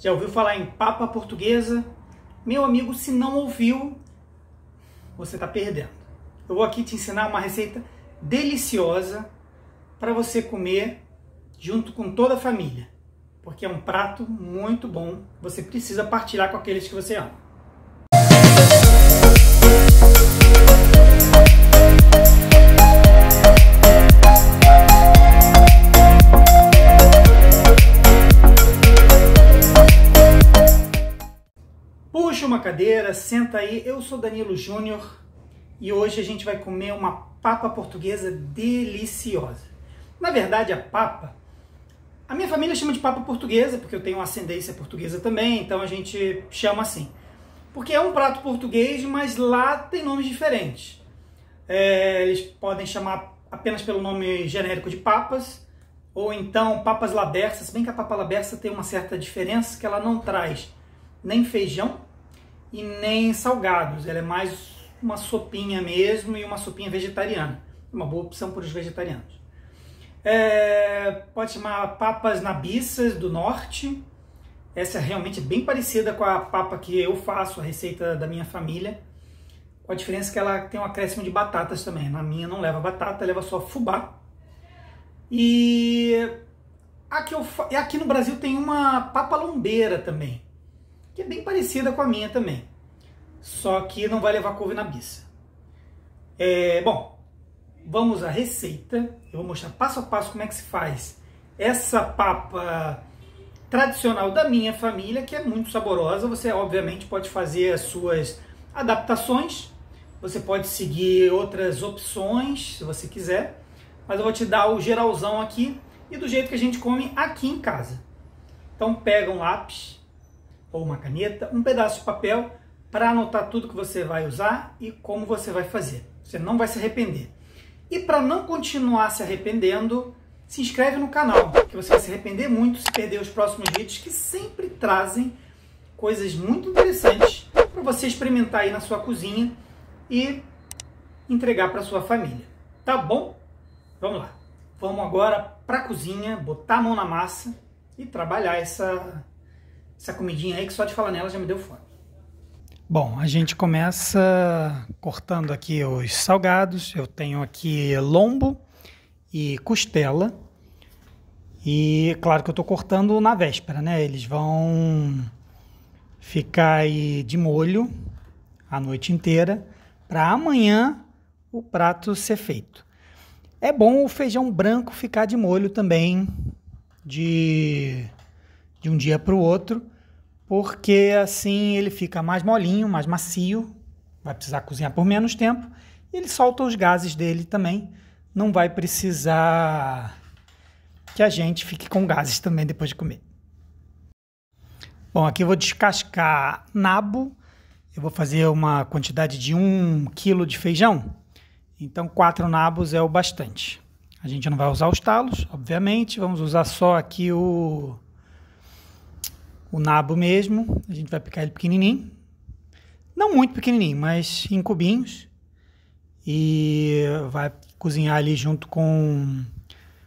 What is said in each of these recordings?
Já ouviu falar em Papa Portuguesa? Meu amigo, se não ouviu, você está perdendo. Eu vou aqui te ensinar uma receita deliciosa para você comer junto com toda a família, porque é um prato muito bom. Você precisa partilhar com aqueles que você ama. Puxa uma cadeira, senta aí. Eu sou Danilo Júnior e hoje a gente vai comer uma papa portuguesa deliciosa. Na verdade, a papa, a minha família chama de papa portuguesa, porque eu tenho ascendência portuguesa também, então a gente chama assim. Porque é um prato português, mas lá tem nomes diferentes. É, eles podem chamar apenas pelo nome genérico de papas, ou então papas labersas, se bem que a papa labersa tem uma certa diferença que ela não traz nem feijão e nem salgados. Ela é mais uma sopinha mesmo e uma sopinha vegetariana. Uma boa opção para os vegetarianos. É, pode chamar papas nabiças do norte. Essa é realmente bem parecida com a papa que eu faço, a receita da minha família. Com a diferença que ela tem um acréscimo de batatas também. Na minha não leva batata, leva só fubá. E aqui, eu, aqui no Brasil tem uma papa lombeira também que é bem parecida com a minha também. Só que não vai levar couve na biça. É, bom, vamos à receita. Eu vou mostrar passo a passo como é que se faz essa papa tradicional da minha família, que é muito saborosa. Você, obviamente, pode fazer as suas adaptações. Você pode seguir outras opções, se você quiser. Mas eu vou te dar o geralzão aqui e do jeito que a gente come aqui em casa. Então pega um lápis, ou uma caneta, um pedaço de papel para anotar tudo que você vai usar e como você vai fazer. Você não vai se arrepender. E para não continuar se arrependendo, se inscreve no canal, que você vai se arrepender muito se perder os próximos vídeos que sempre trazem coisas muito interessantes para você experimentar aí na sua cozinha e entregar para sua família. Tá bom? Vamos lá. Vamos agora para a cozinha, botar a mão na massa e trabalhar essa essa comidinha aí que só de falar nela já me deu fome. Bom, a gente começa cortando aqui os salgados. Eu tenho aqui lombo e costela. E claro que eu estou cortando na véspera, né? Eles vão ficar aí de molho a noite inteira para amanhã o prato ser feito. É bom o feijão branco ficar de molho também de de um dia para o outro, porque assim ele fica mais molinho, mais macio, vai precisar cozinhar por menos tempo, e ele solta os gases dele também, não vai precisar que a gente fique com gases também depois de comer. Bom, aqui eu vou descascar nabo, eu vou fazer uma quantidade de 1 kg de feijão, então quatro nabos é o bastante. A gente não vai usar os talos, obviamente, vamos usar só aqui o, o nabo mesmo. A gente vai picar ele pequenininho. Não muito pequenininho, mas em cubinhos. E vai cozinhar ali junto com...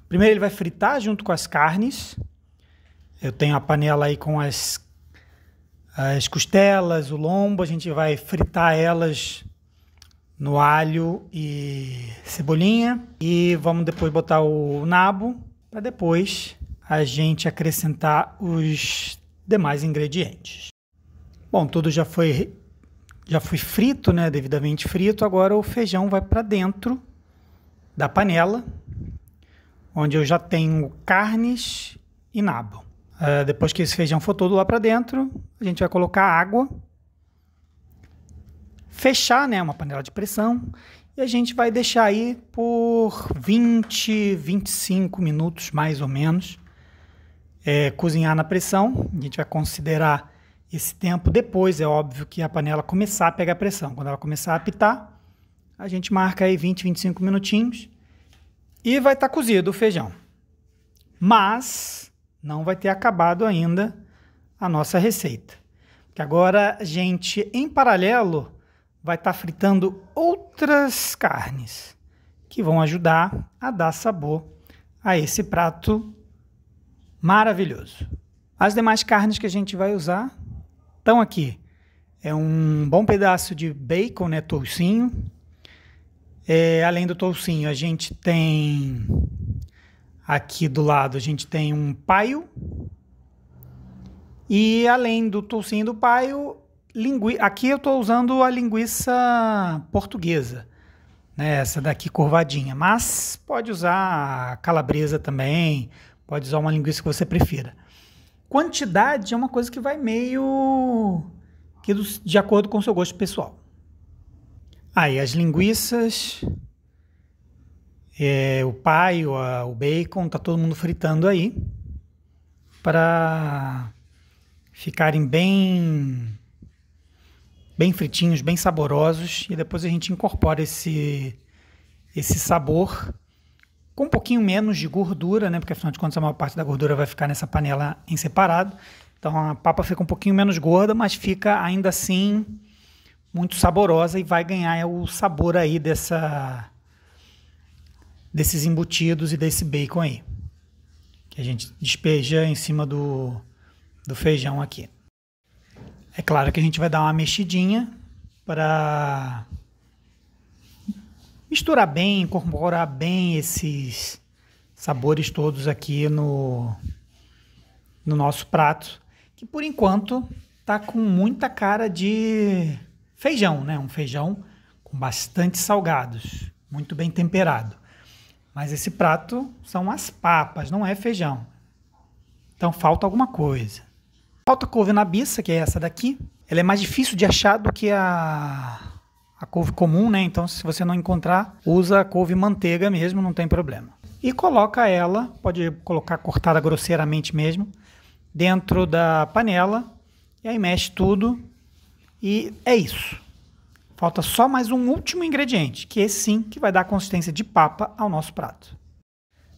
Primeiro ele vai fritar junto com as carnes. Eu tenho a panela aí com as, as costelas, o lombo. A gente vai fritar elas no alho e cebolinha. E vamos depois botar o nabo para depois a gente acrescentar os demais ingredientes. Bom, tudo já foi já foi frito, né, devidamente frito. Agora o feijão vai para dentro da panela, onde eu já tenho carnes e nabo. Uh, depois que esse feijão for todo lá para dentro, a gente vai colocar água, fechar, né, uma panela de pressão, e a gente vai deixar aí por 20, 25 minutos mais ou menos é, cozinhar na pressão. A gente vai considerar esse tempo depois, é óbvio que a panela começar a pegar pressão. Quando ela começar a apitar, a gente marca aí 20, 25 minutinhos e vai estar tá cozido o feijão. Mas não vai ter acabado ainda a nossa receita. porque agora a gente, em paralelo, vai estar tá fritando outras carnes que vão ajudar a dar sabor a esse prato Maravilhoso. As demais carnes que a gente vai usar estão aqui. É um bom pedaço de bacon, né, toucinho. É, além do toucinho, a gente tem aqui do lado, a gente tem um paio. E além do toucinho e do paio, lingui... aqui eu estou usando a linguiça portuguesa, né? essa daqui curvadinha, mas pode usar calabresa também, Pode usar uma linguiça que você prefira. Quantidade é uma coisa que vai meio que do, de acordo com o seu gosto pessoal. Aí ah, as linguiças, é, o pai, o, o bacon, tá todo mundo fritando aí para ficarem bem bem fritinhos, bem saborosos e depois a gente incorpora esse esse sabor com um pouquinho menos de gordura, né? Porque afinal de contas a maior parte da gordura vai ficar nessa panela em separado. Então a papa fica um pouquinho menos gorda, mas fica ainda assim muito saborosa e vai ganhar é o sabor aí dessa desses embutidos e desse bacon aí. Que a gente despeja em cima do, do feijão aqui. É claro que a gente vai dar uma mexidinha para misturar bem, incorporar bem esses sabores todos aqui no, no nosso prato, que por enquanto tá com muita cara de feijão, né? Um feijão com bastante salgados, muito bem temperado. Mas esse prato são as papas, não é feijão. Então falta alguma coisa. Falta couve na biça, que é essa daqui. Ela é mais difícil de achar do que a a couve comum, né? Então, se você não encontrar, usa a couve manteiga mesmo, não tem problema. E coloca ela, pode colocar cortada grosseiramente mesmo, dentro da panela. E aí mexe tudo. E é isso. Falta só mais um último ingrediente, que é sim que vai dar a consistência de papa ao nosso prato.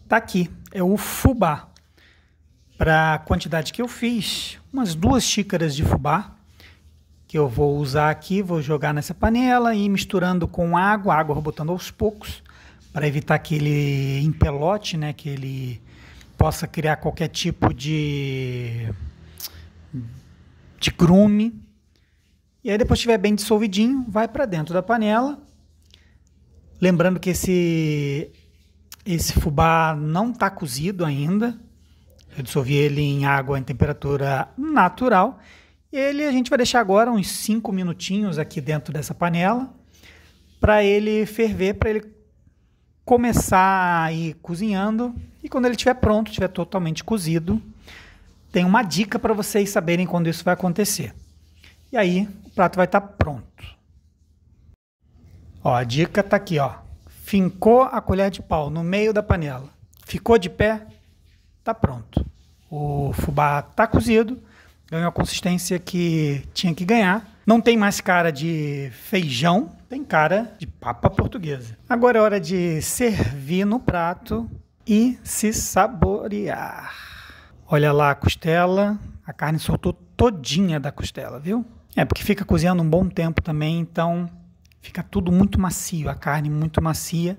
Tá aqui, é o fubá. Para a quantidade que eu fiz, umas duas xícaras de fubá que eu vou usar aqui, vou jogar nessa panela e misturando com água, água botando aos poucos, para evitar que ele empelote, né, que ele possa criar qualquer tipo de, de grume. E aí depois estiver bem dissolvidinho, vai para dentro da panela. Lembrando que esse esse fubá não está cozido ainda. Eu dissolvi ele em água em temperatura natural ele a gente vai deixar agora uns 5 minutinhos aqui dentro dessa panela para ele ferver, para ele começar a ir cozinhando. E quando ele estiver pronto, estiver totalmente cozido, tem uma dica para vocês saberem quando isso vai acontecer. E aí o prato vai estar tá pronto. Ó, a dica está aqui, ó. Fincou a colher de pau no meio da panela. Ficou de pé, tá pronto. O fubá está cozido Ganhou a consistência que tinha que ganhar. Não tem mais cara de feijão, tem cara de papa portuguesa. Agora é hora de servir no prato e se saborear. Olha lá a costela, a carne soltou todinha da costela, viu? É porque fica cozinhando um bom tempo também, então fica tudo muito macio, a carne muito macia.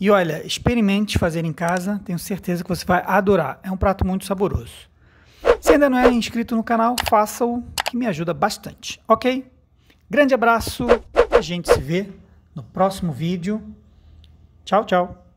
E olha, experimente fazer em casa, tenho certeza que você vai adorar. É um prato muito saboroso. Se ainda não é inscrito no canal, faça-o, que me ajuda bastante, ok? Grande abraço, a gente se vê no próximo vídeo. Tchau, tchau!